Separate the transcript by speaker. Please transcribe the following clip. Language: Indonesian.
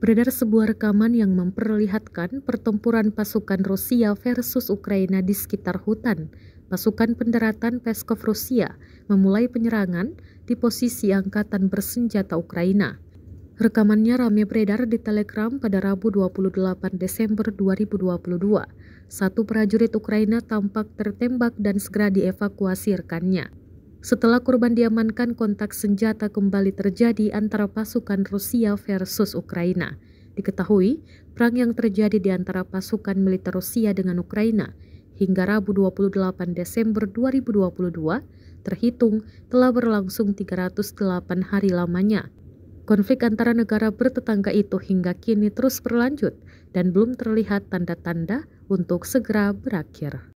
Speaker 1: beredar sebuah rekaman yang memperlihatkan pertempuran pasukan Rusia versus Ukraina di sekitar hutan. Pasukan pendaratan Peskov Rusia memulai penyerangan di posisi angkatan bersenjata Ukraina. Rekamannya ramai beredar di Telegram pada Rabu 28 Desember 2022. Satu prajurit Ukraina tampak tertembak dan segera dievakuasi rekannya. Setelah korban diamankan, kontak senjata kembali terjadi antara pasukan Rusia versus Ukraina. Diketahui, perang yang terjadi di antara pasukan militer Rusia dengan Ukraina hingga Rabu 28 Desember 2022 terhitung telah berlangsung 308 hari lamanya. Konflik antara negara bertetangga itu hingga kini terus berlanjut dan belum terlihat tanda-tanda untuk segera berakhir.